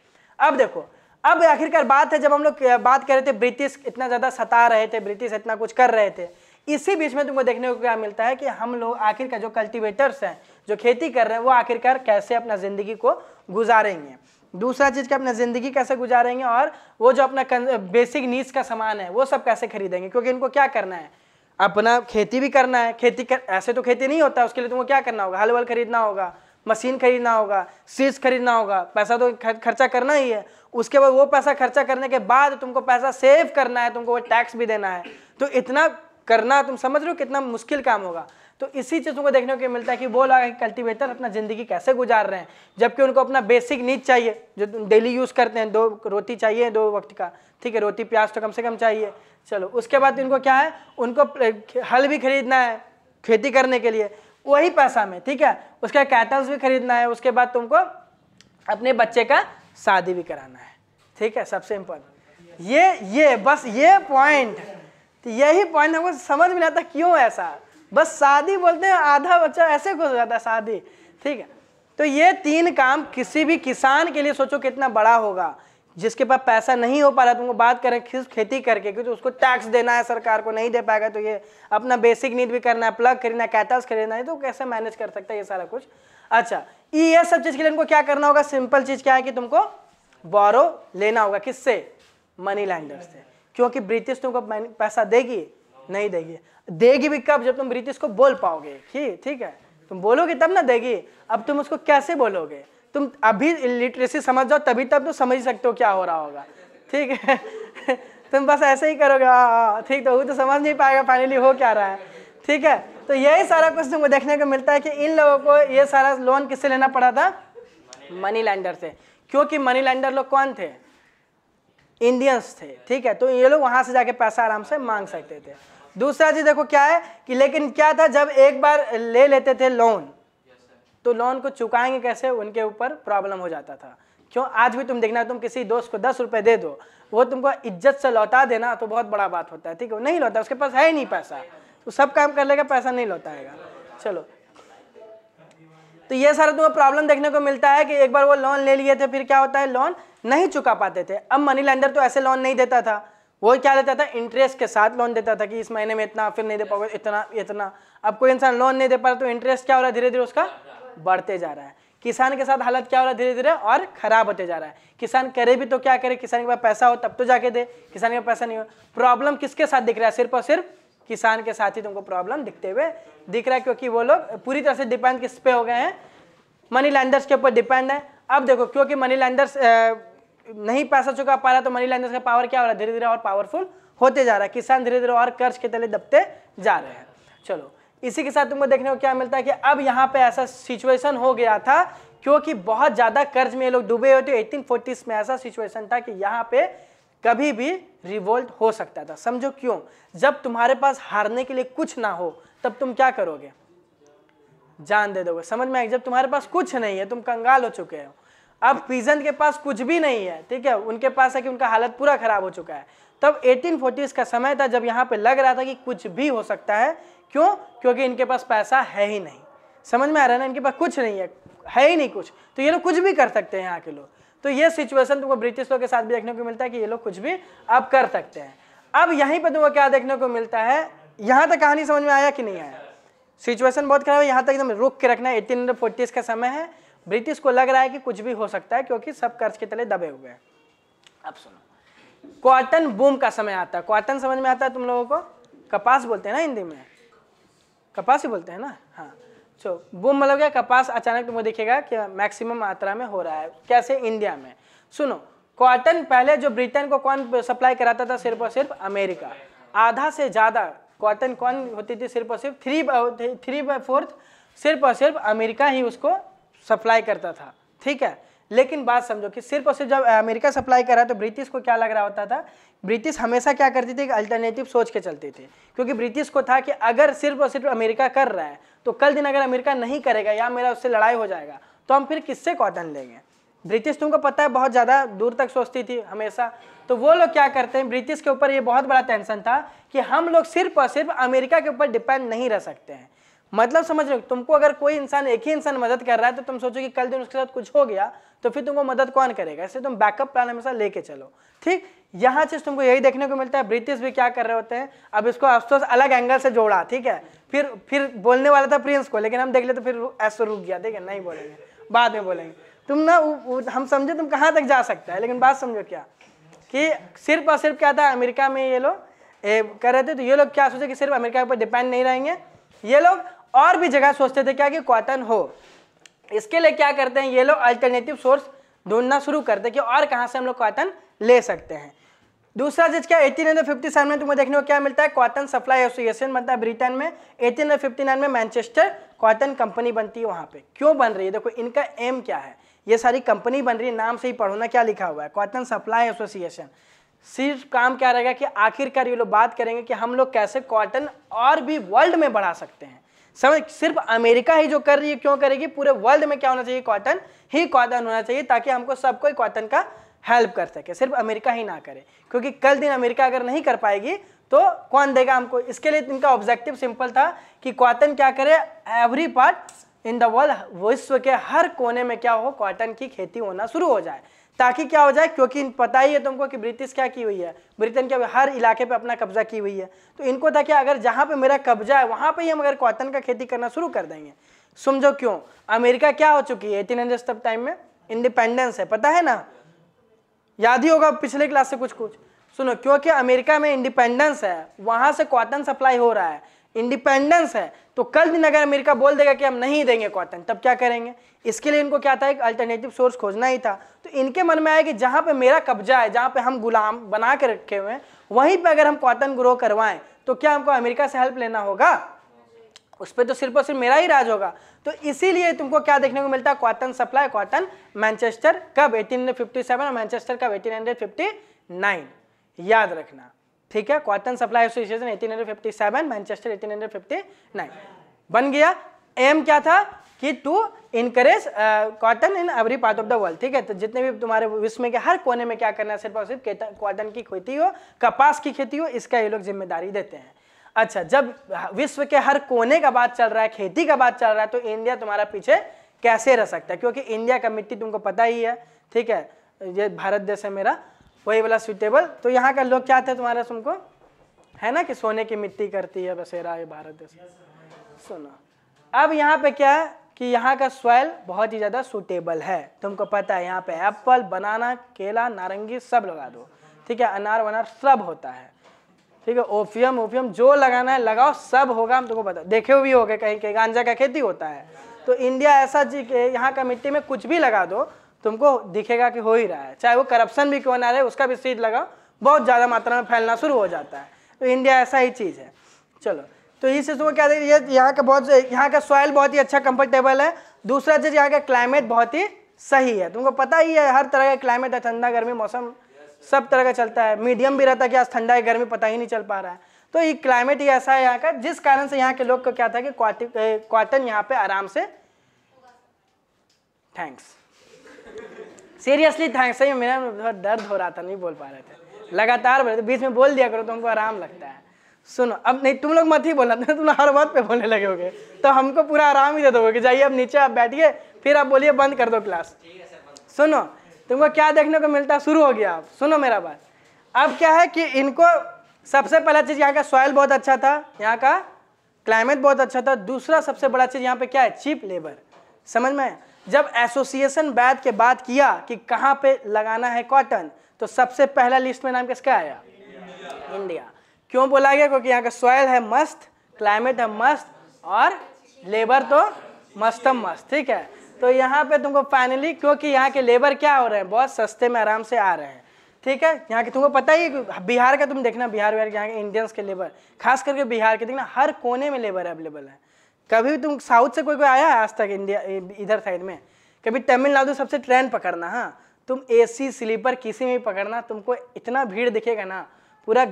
अब देखो अब आखिरकार बात है जब हम लोग बात कर रहे थे ब्रिटिश इतना ज़्यादा सता रहे थे ब्रिटिश इतना कुछ कर रहे थे इसी बीच में तुमको देखने को क्या मिलता है कि हम लोग आखिरकार जो कल्टीवेटर्स हैं जो खेती कर रहे हैं वो आखिरकार कैसे अपना ज़िंदगी को गुजारेंगे दूसरा चीज़ कि अपना ज़िंदगी कैसे गुजारेंगे और वो जो अपना बेसिक नीड्स का सामान है वो सब कैसे खरीदेंगे क्योंकि इनको क्या करना है अपना खेती भी करना है खेती कर ऐसे तो खेती नहीं होता उसके लिए तुमको क्या करना होगा हल वल खरीदना होगा मशीन खरीदना होगा सीज खरीदना होगा पैसा तो खर्चा करना ही है उसके बाद वो पैसा खर्चा करने के बाद तुमको पैसा सेव करना है तुमको वो टैक्स भी देना है तो इतना करना तुम समझ रहे हो कितना मुश्किल काम होगा तो इसी चीज़ों को देखने को मिलता है कि वो लोग कल्टिवेटर अपना ज़िंदगी कैसे गुजार रहे हैं जबकि उनको अपना बेसिक नीड चाहिए जो डेली यूज़ करते हैं दो रोटी चाहिए दो वक्त का ठीक है रोटी प्याज तो कम से कम चाहिए चलो उसके बाद इनको क्या है उनको हल भी खरीदना है खेती करने के लिए वही पैसा में ठीक है उसके कैटल्स भी खरीदना है उसके बाद तुमको अपने बच्चे का शादी भी कराना है ठीक है सबसे इम्पोर्टेंट ये ये बस ये पॉइंट यही पॉइंट हमको समझ में आता क्यों ऐसा बस शादी बोलते हैं आधा बच्चा ऐसे खुश हो जाता है शादी ठीक है तो ये तीन काम किसी भी किसान के लिए सोचो कितना बड़ा होगा जिसके पास पैसा नहीं हो पा रहा तुमको बात करें किस खेती करके क्योंकि उसको टैक्स देना है सरकार को नहीं दे पाएगा तो ये अपना बेसिक नीड भी करना है प्लग खरीदना है कैटल्स खरीदना है तो कैसे मैनेज कर सकता है ये सारा कुछ अच्छा ये सब चीज़ के लिए उनको क्या करना होगा सिंपल चीज़ क्या है कि तुमको बोरो लेना होगा किससे मनी लैंडर से क्योंकि ब्रिटिश तुमको पैसा देगी नहीं देगी देगी भी कब जब तुम ब्रिटिश को बोल पाओगे ठीक है तुम बोलोगे तब ना देगी अब तुम उसको कैसे बोलोगे तुम अभी लिटरेसी समझ जाओ तभी तब तुम समझ सकते हो क्या हो रहा होगा ठीक है तुम बस ऐसे ही करोगे हाँ, हाँ, हाँ, ठीक तो वो तो समझ नहीं पाएगा फाइनली हो क्या रहा है ठीक है तो यही सारा कुछ तुमको देखने को मिलता है कि इन लोगों को ये सारा लोन किससे लेना पड़ा था मनी लैंडर से क्योंकि मनी लैंडर लोग कौन थे इंडियंस थे ठीक है तो ये लोग वहां से जाके पैसा आराम से मांग सकते थे दूसरा चीज देखो क्या है कि लेकिन क्या था जब एक बार ले लेते थे लोन तो लोन को चुकाएंगे कैसे उनके ऊपर प्रॉब्लम हो जाता था क्यों आज भी तुम देखना तुम किसी दोस्त को दस रुपए दे दो वो तुमको इज्जत से लौटा देना तो बहुत बड़ा बात होता है ठीक है वो नहीं लौटा उसके पास है ही नहीं पैसा तो सब काम कर लेगा पैसा नहीं लौटाएगा चलो तो ये सारा तुम्हें प्रॉब्लम देखने को मिलता है कि एक बार वो लोन ले लिए थे फिर क्या होता है लोन नहीं चुका पाते थे अब मनी लेंडर तो ऐसे लोन नहीं देता था वो क्या देता था इंटरेस्ट के साथ लोन देता था कि इस महीने में इतना फिर नहीं दे पाओगे इतना इतना अब कोई इंसान लोन नहीं दे पा रहा तो इंटरेस्ट क्या हो रहा है धीरे धीरे उसका बढ़ते जा रहा है किसान के साथ हालत क्या हो रहा है धीरे धीरे और खराब होते जा रहा है किसान करे भी तो क्या करे किसान के पास पैसा हो तब तो जाके दे किसान के पास पैसा नहीं हो प्रॉब्लम किसके साथ दिख रहा है सिर्फ और सिर्फ किसान के साथ ही तुमको प्रॉब्लम दिखते हुए दिख रहा है क्योंकि वो लोग पूरी तरह से डिपेंड किस पे हो गए हैं मनी लैंडर्स के ऊपर डिपेंड है अब देखो क्योंकि मनी लैंडर्स नहीं पैसा चुका पा रहा तो मनी लैंडर्स का पावर क्या हो रहा है धीरे धीरे और पावरफुल होते जा रहा है किसान धीरे धीरे और कर्ज के तले दबते जा रहे हैं चलो इसी के साथ तुमको देखने को क्या मिलता है कि अब यहाँ पे ऐसा सिचुएशन हो गया था क्योंकि बहुत ज़्यादा कर्ज में ये लोग डूबे हुए थे एटीन में ऐसा सिचुएशन था कि यहाँ पे कभी भी रिवोल्ट हो सकता था समझो क्यों जब तुम्हारे पास हारने के लिए कुछ ना हो तब तुम क्या करोगे जान दे दोगे समझ में आए जब तुम्हारे पास कुछ नहीं है तुम कंगाल हो चुके हो अब पीजन के पास कुछ भी नहीं है ठीक है उनके पास है कि उनका हालत पूरा खराब हो चुका है तब एटीन का समय था जब यहाँ पे लग रहा था कि कुछ भी हो सकता है क्यों क्योंकि इनके पास पैसा है ही नहीं समझ में आ रहा है ना इनके पास कुछ नहीं है है ही नहीं कुछ तो ये लोग कुछ भी कर सकते हैं यहाँ के लोग तो ये सिचुएशन तुमको ब्रिटिश लोग के साथ भी देखने को मिलता है कि ये लोग कुछ भी अब कर सकते हैं अब यहीं पर तुमको क्या देखने को मिलता है यहाँ तक कहानी समझ में आया कि नहीं आया सिचुएशन बहुत खराब है यहाँ तक एकदम रुक के रखना है एटीन का समय है ब्रिटिश को लग रहा है कि कुछ भी हो सकता है क्योंकि सब कर्ज के तले दबे हुए हैं अब सुनो कॉटन बूम का समय आता है कॉटन समझ में आता है तुम लोगों को कपास बोलते हैं ना हिंदी में कपास ही बोलते हैं ना हाँ सो बूम मतलब क्या कपास अचानक तुम्हें दिखेगा कि मैक्सिमम मात्रा में हो रहा है कैसे इंडिया में सुनो कॉटन पहले जो ब्रिटेन को कौन सप्लाई कराता था सिर्फ और सिर्फ अमेरिका आधा से ज़्यादा कॉटन कौन होती थी सिर्फ और सिर्फ थ्री थ्री बाई फोर्थ सिर्फ और सिर्फ अमेरिका ही उसको सप्लाई करता था ठीक है लेकिन बात समझो कि सिर्फ और सिर्फ जब अमेरिका सप्लाई कर रहा है तो ब्रिटिश को क्या लग रहा होता था ब्रिटिश हमेशा क्या करती थी कि अल्टरनेटिव सोच के चलते थे क्योंकि ब्रिटिश को था कि अगर सिर्फ और सिर्फ अमेरिका कर रहा है तो कल दिन अगर अमेरिका नहीं करेगा या मेरा उससे लड़ाई हो जाएगा तो हम फिर किससे कॉटन लेंगे ब्रिटिश तुमको पता है बहुत ज़्यादा दूर तक सोचती थी हमेशा तो वो लोग क्या करते हैं ब्रिटिश के ऊपर ये बहुत बड़ा टेंशन था कि हम लोग सिर्फ और सिर्फ अमेरिका के ऊपर डिपेंड नहीं रह सकते हैं मतलब समझ लो तुमको अगर कोई इंसान एक ही इंसान मदद कर रहा है तो तुम सोचो कि कल दिन उसके साथ कुछ हो गया तो फिर तुमको मदद कौन करेगा इसलिए तुम बैकअप प्लान हमेशा लेके चलो ठीक यहाँ चीज तुमको यही देखने को मिलता है ब्रिटिश भी क्या कर रहे होते हैं अब इसको अफसोस अलग एंगल से जोड़ा ठीक है फिर फिर बोलने वाला था प्रिंस को लेकिन हम देख ले तो फिर ऐसा रुक गया ठीक है नहीं बोलेंगे बाद में बोलेंगे तुम ना हम समझे तुम कहाँ तक जा सकता है लेकिन बात समझो क्या कि सिर्फ और सिर्फ क्या था अमेरिका में ये लोग कर रहे थे तो ये लोग क्या सोचे कि सिर्फ अमेरिका पर डिपेंड नहीं रहेंगे ये लोग और भी जगह सोचते थे क्या कि कॉटन हो इसके लिए क्या करते हैं ये लोग अल्टरनेटिव सोर्स ढूंढना शुरू करते हैं कि और कहाँ से हम लोग कॉटन ले सकते हैं दूसरा चीज क्या 1857 में तुम्हें देखने को क्या मिलता है कॉटन सप्लाई एसोसिएशन बनता है ब्रिटेन में 1859 में मैनचेस्टर कॉटन कंपनी बनती है वहाँ पे क्यों बन रही है देखो इनका एम क्या है ये सारी कंपनी बन रही है नाम से ही पढ़ो ना क्या लिखा हुआ है कॉटन सप्लाई एसोसिएशन सिर्फ काम क्या रहेगा कि आखिरकार ये लोग बात करेंगे कि हम लोग कैसे कॉटन और भी वर्ल्ड में बढ़ा सकते हैं समझ सिर्फ अमेरिका ही जो कर रही है क्यों करेगी पूरे वर्ल्ड में क्या होना चाहिए कॉटन ही कॉटन होना चाहिए ताकि हमको सबको कॉटन का हेल्प कर सके सिर्फ अमेरिका ही ना करे क्योंकि कल दिन अमेरिका अगर नहीं कर पाएगी तो कौन देगा हमको इसके लिए इनका ऑब्जेक्टिव सिंपल था कि कॉटन क्या करे every part in the world विश्व के हर कोने में क्या हो कॉटन की खेती होना शुरू हो जाए ताकि क्या हो जाए क्योंकि पता ही है तुमको कि ब्रिटिश क्या की हुई है ब्रिटेन के हर इलाके पे अपना कब्जा की हुई है तो इनको था कि अगर जहाँ पे मेरा कब्जा है वहाँ पे ही हम अगर कॉटन का खेती करना शुरू कर देंगे समझो क्यों अमेरिका क्या हो चुकी है एटीन हंड्रेड तब टाइम में इंडिपेंडेंस है पता है ना याद ही होगा पिछले क्लास से कुछ कुछ सुनो क्योंकि अमेरिका में इंडिपेंडेंस है वहाँ से कॉटन सप्लाई हो रहा है इंडिपेंडेंस है तो कल दिन अगर अमेरिका बोल देगा कि हम नहीं देंगे कॉटन तब क्या करेंगे इसके लिए इनको क्या था एक अल्टरनेटिव सोर्स खोजना ही था तो इनके मन में आया कि जहां पे मेरा कब्जा है जहाँ पे हम गुलाम बना के रखे हुए हैं वहीं पे अगर हम कॉटन ग्रो करवाएं तो क्या हमको अमेरिका से हेल्प लेना होगा उस पर तो सिर्फ और सिर्फ मेरा ही राज होगा तो इसीलिए तुमको क्या देखने को मिलता है कॉटन सप्लाई कॉटन मैनचेस्टर कब एटीन और मैनचेस्टर कब एटीन याद रखना ठीक है कॉटन सप्लाई एसोसिएशन 1857 मैनचेस्टर 1859 बन गया एम क्या था कि to encourage cotton in every part of the world ठीक है तो जितने भी तुम्हारे विश्व में के हर कोने में क्या करना है सिर्फ और सिर्फ कॉटन की खेती हो कपास की खेती हो इसका ये लोग जिम्मेदारी देते हैं अच्छा जब विश्व के हर कोने का बात चल रहा है खेती का बात चल रहा है तो इंडिया तुम्हारा पीछे कैसे रह सकता है क्योंकि इंडिया का मिट्टी तुमको पता ही है ठीक है ये भारत देश है मेरा वही वाला सुटेबल तो यहाँ का लोग क्या थे तुम्हारा तुमको है ना कि सोने की मिट्टी करती है बसेरा ये भारत देश सुनो अब यहाँ पे क्या है कि यहाँ का सॉयल बहुत ही ज़्यादा सुटेबल है तुमको पता है यहाँ पे एप्पल बनाना केला नारंगी सब लगा दो ठीक है अनार वनार सब होता है ठीक है ओफियम ओफियम जो लगाना है लगाओ सब होगा हम तुमको पता देखे हुए हो गए कहीं कहीं गांजा का खेती होता है तो इंडिया ऐसा जी के यहाँ का मिट्टी में कुछ भी लगा दो तुमको दिखेगा कि हो ही रहा है चाहे वो करप्शन भी क्यों ना रहे उसका भी सीट लगा बहुत ज़्यादा मात्रा में फैलना शुरू हो जाता है तो इंडिया ऐसा ही चीज़ है चलो तो इस चीज़ को क्या देखिए ये यहाँ का बहुत यहाँ का सॉयल बहुत ही अच्छा कंफर्टेबल है दूसरा चीज़ यहाँ का क्लाइमेट बहुत ही सही है तुमको पता ही है हर तरह का क्लाइमेट है ठंडा गर्मी मौसम सब तरह का चलता है मीडियम भी रहता है कि आज ठंडा है गर्मी पता ही नहीं चल पा रहा है तो ये क्लाइमेट ही ऐसा है यहाँ का जिस कारण से यहाँ के लोग को क्या था कि क्वाटन यहाँ पर आराम से थैंक्स सीरियसली था सही मेरा थोड़ा दर्द हो रहा था नहीं बोल पा रहे थे लगातार बोले बीच में बोल दिया करो तो हमको आराम लगता है सुनो अब नहीं तुम लोग मत ही बोलना तो तुम हर बात पे बोलने लगे हो तो हमको पूरा आराम ही दे दोगे कि जाइए अब नीचे आप बैठिए फिर आप बोलिए बंद कर दो क्लास सुनो तुमको क्या देखने को मिलता है शुरू हो गया आप सुनो मेरा बात अब क्या है कि इनको सबसे पहला चीज़ यहाँ का सॉयल बहुत अच्छा था यहाँ का क्लाइमेट बहुत अच्छा था दूसरा सबसे बड़ा चीज़ यहाँ पे क्या है चीप लेबर समझ में आया जब एसोसिएशन बैद के बात किया कि कहाँ पे लगाना है कॉटन तो सबसे पहला लिस्ट में नाम किसका आया इंडिया, इंडिया। क्यों बोला गया क्योंकि यहाँ का सॉयल है मस्त क्लाइमेट है मस्त और लेबर तो मस्तम मस्त ठीक है तो यहाँ पे तुमको फाइनली क्योंकि यहाँ के लेबर क्या हो रहे हैं बहुत सस्ते में आराम से आ रहे हैं ठीक है यहाँ के तुमको पता ही बिहार का तुम देखना बिहार बिहार के यहाँ के इंडियंस के लेबर खास करके बिहार के देखना हर कोने में लेबर अवेलेबल है कभी तुम साउथ से कोई कोई आया है आज तक इंडिया इधर साइड में कभी तमिलनाडु सबसे ट्रेन पकड़ना हाँ तुम एसी स्लीपर किसी में भी पकड़ना तुमको इतना भीड़ दिखेगा ना पूरा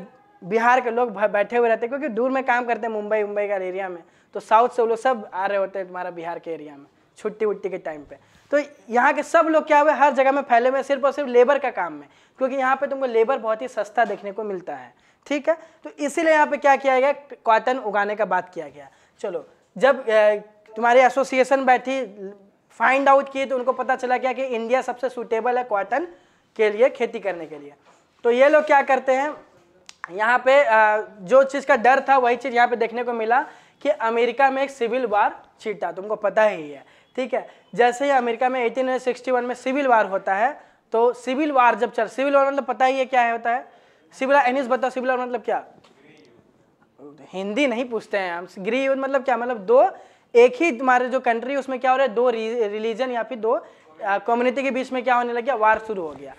बिहार के लोग बैठे हुए रहते हैं क्योंकि दूर में काम करते हैं मुंबई मुंबई का एरिया में तो साउथ से वो लोग सब आ रहे होते हैं तुम्हारा बिहार के एरिया में छुट्टी उट्टी के टाइम पे तो यहाँ के सब लोग क्या हुए हर जगह में फैले हुए सिर्फ और सिर्फ लेबर का काम में क्योंकि यहाँ पे तुमको लेबर बहुत ही सस्ता देखने को मिलता है ठीक है तो इसीलिए यहाँ पे क्या किया गया कॉटन उगाने का बात किया गया चलो जब तुम्हारी एसोसिएशन बैठी फाइंड आउट किए तो उनको पता चला क्या कि इंडिया सबसे सूटेबल है कॉटन के लिए खेती करने के लिए तो ये लोग क्या करते हैं यहाँ पे जो चीज़ का डर था वही चीज़ यहाँ पे देखने को मिला कि अमेरिका में एक सिविल वार छीटा तुमको पता ही है ठीक है जैसे ही अमेरिका में एटीन में सिविल वार होता है तो सिविल वार जब चल सिविल वार मतलब पता ही है क्या है होता है सिविल एनिस बताओ सिविल वार मतलब क्या हिंदी नहीं पूछते हैं हम गृह युद्ध मतलब क्या मतलब दो एक ही हमारे जो कंट्री उसमें क्या हो रहा है दो रिलीजन या फिर दो कम्युनिटी के बीच में क्या होने लग गया वार शुरू हो गया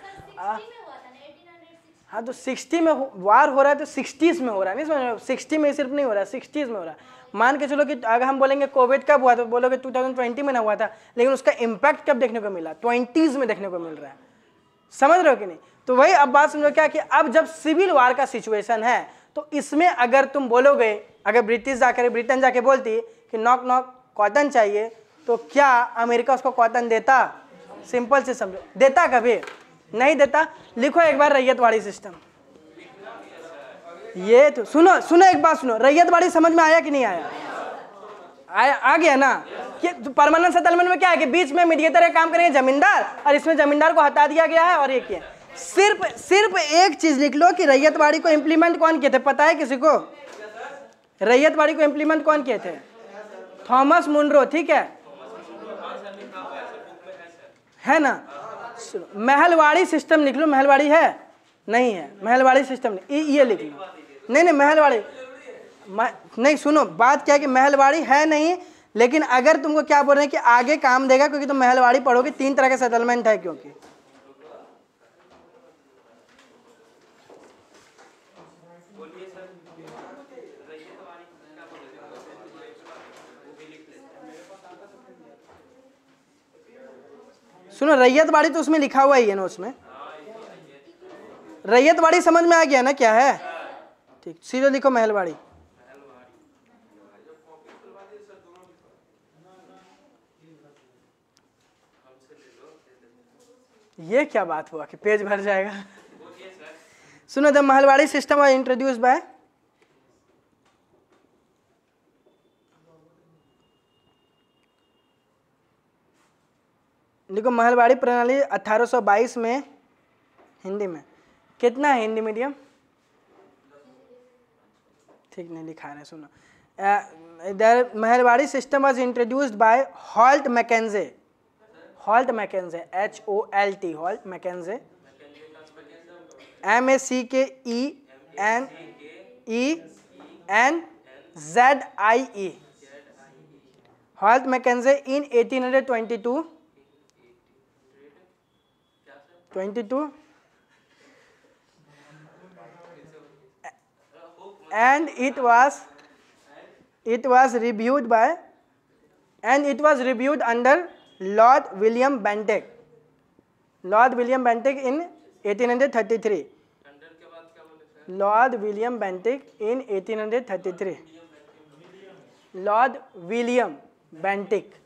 हाँ तो सिक्सटी में वार हो रहा है तो सिक्सटीज़ में हो रहा है नहीं सिक्सटी में सिर्फ नहीं हो रहा है सिक्सटीज़ में हो रहा है मान के चलो कि अगर हम बोलेंगे कोविड कब हुआ तो बोलोगे 2020 में ना हुआ था लेकिन उसका इम्पैक्ट कब देखने को मिला ट्वेंटीज़ में देखने को मिल रहा है समझ रहे हो कि नहीं तो वही अब बात समझो क्या कि अब जब सिविल वार का सिचुएशन है तो इसमें अगर तुम बोलोगे अगर ब्रिटिश जाकर ब्रिटेन जाके बोलती कि नॉक नॉक कॉटन चाहिए तो क्या अमेरिका उसको कॉटन देता सिंपल से समझो देता कभी नहीं देता लिखो एक बार रैयतवाड़ी सिस्टम ये तो सुनो सुनो एक बात सुनो रैयतवाड़ी समझ में आया कि नहीं आया आया आ गया ना कि परमानेंट सेटलमेंट में क्या है कि बीच में मीडिएटर का काम करेंगे जमींदार और इसमें जमींदार को हटा दिया गया है और ये किया सिर्फ सिर्फ एक चीज लिख लो कि रैयतवाड़ी को इम्प्लीमेंट कौन किए थे पता है किसी को रैयतवाड़ी को इम्प्लीमेंट कौन किए थे थॉमस मुंड्रो ठीक है है ना महलवाड़ी सिस्टम लिख लो महलवाड़ी है नहीं है महलवाड़ी सिस्टम ये लिख लो नहीं नहीं महलवाड़ी नहीं सुनो बात क्या है कि महलवाड़ी है नहीं लेकिन अगर तुमको क्या बोल रहे हैं कि आगे काम देगा क्योंकि तुम महलवाड़ी पढ़ोगे तीन तरह का सेटलमेंट है क्योंकि सुनो रैयत बाड़ी तो उसमें लिखा हुआ ही है ना उसमें रैयत बाड़ी समझ में आ गया ना क्या है ठीक सीधे लिखो महलवाड़ी ये क्या बात हुआ कि पेज भर जाएगा सुनो द महलवाड़ी सिस्टम और इंट्रोड्यूस बाय देखो महलवाड़ी प्रणाली 1822 में हिंदी में कितना है हिंदी मीडियम ठीक नहीं लिखा रहे सुनो इधर Mahalwari system was introduced by Holt Mackenzie Holt Mackenzie H O L T Holt Mackenzie M A C K E N E N Z I E Holt Mackenzie in 1822 twenty two and it was it was reviewed by and it was reviewed under Lord William Bentinck Lord William Bentinck in 1833 Lord William Bentinck in 1833 Lord William Bentinck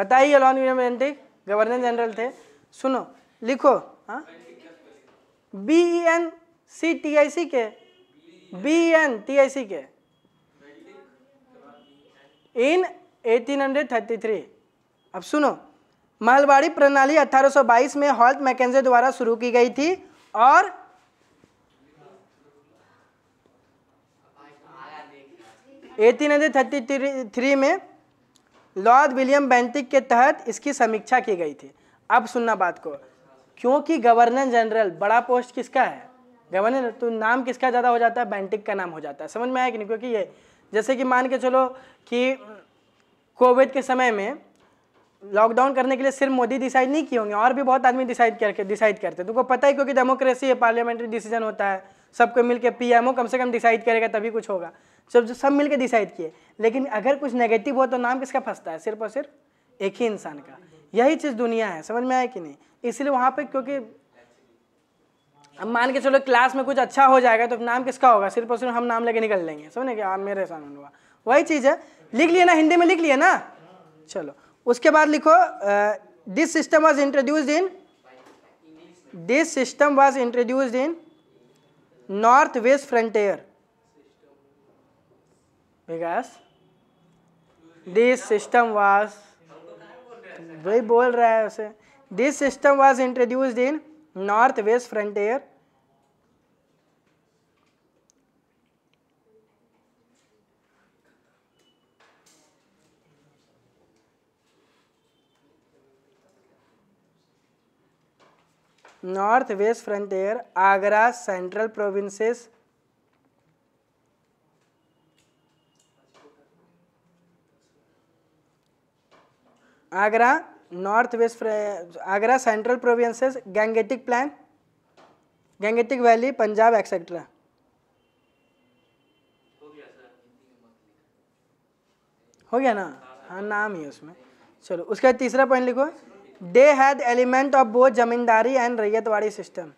पता ही है Lord William Bentinck governor general थे सुनो लिखो हाँ B E N C T I C K B N T I C K in 1833 अब सुनो मालवाड़ी प्रणाली 1822 में हॉल्ट मैकेजे द्वारा शुरू की गई थी और एटीन हंड्रेड थर्टी थ्री में लॉर्ड विलियम बैंटिक के तहत इसकी समीक्षा की गई थी अब सुनना बात को क्योंकि गवर्नर जनरल बड़ा पोस्ट किसका है गवर्नर तो नाम किसका ज़्यादा हो जाता है बैंटिक का नाम हो जाता है समझ में आया कि नहीं क्योंकि ये जैसे कि मान के चलो कि कोविड के समय में लॉकडाउन करने के लिए सिर्फ मोदी डिसाइड नहीं किए होंगे और भी बहुत आदमी डिसाइड करके डिसाइड करते हैं तुमको पता ही क्योंकि डेमोक्रेसी है पार्लियामेंट्री डिसीजन होता है सबको मिलकर पीएमओ कम से कम डिसाइड करेगा तभी कुछ होगा सब जो सब मिलकर डिसाइड किए लेकिन अगर कुछ नेगेटिव हो तो नाम किसका फंसता है सिर्फ और सिर्फ एक ही इंसान का यही चीज़ दुनिया है समझ में आया कि नहीं इसलिए वहाँ पे क्योंकि अब मान के चलो क्लास में कुछ अच्छा हो जाएगा तो नाम किसका होगा सिर्फ और सिर्फ हम नाम लेके निकल लेंगे समझे कि आप हाँ, मेरे सामने हुआ वही चीज़ है लिख लिए ना हिंदी में लिख लिए ना चलो उसके बाद लिखो this system was introduced in this system was introduced in North West Frontier Vikas this system was वही बोल रहा है उसे this system was introduced in North West Frontier North West Frontier Agra Central Provinces Agra North West Agra Central Provinces Gangetic plan Gangetic valley Punjab etcetera हो गया ना हाँ नाम ही उसमें चलो उसका तीसरा पॉइंट लिखो they had element of both zamindari and ryotwari system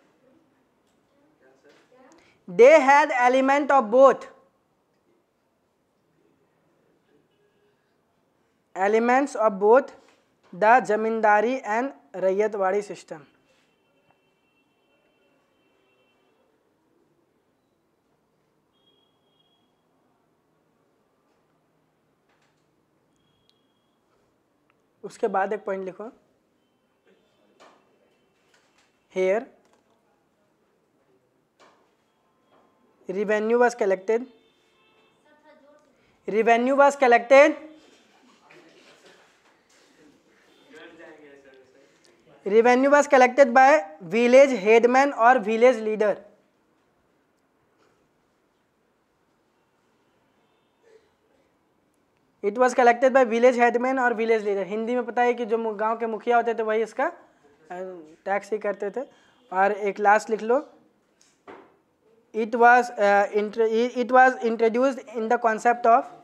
they had element of both elements of both the zamindari and ryotwari system उसके बाद एक पॉइंट लिखो here revenue was collected revenue was collected revenue was collected by village headman और village leader it was collected by village headman और village leader Hindi में पता है कि जो गांव के मुखिया होते थे वही इसका टैक्स ही करते थे और एक लास्ट लिख लो it was it was introduced in the concept of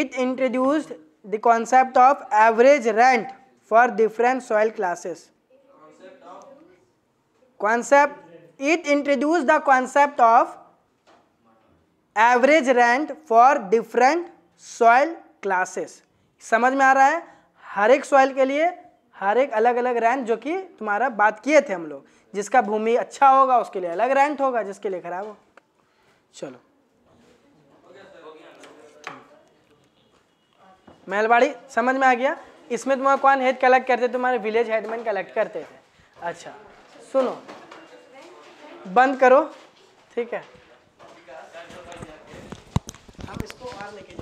it introduced the concept of average rent for different soil classes concept it introduced the concept of average rent for different soil classes समझ में आ रहा है हर एक soil के लिए हर एक अलग अलग रेंट जो कि तुम्हारा बात किए थे हम लोग जिसका भूमि अच्छा होगा उसके लिए अलग रेंट होगा जिसके लिए खराब हो चलो मेलवाड़ी समझ में आ गया इसमें तुम्हारा कौन हेड कलेक्ट करते तुम्हारे विलेज हेडमैन कलेक्ट करते थे अच्छा सुनो बंद करो ठीक है हम इसको और लेके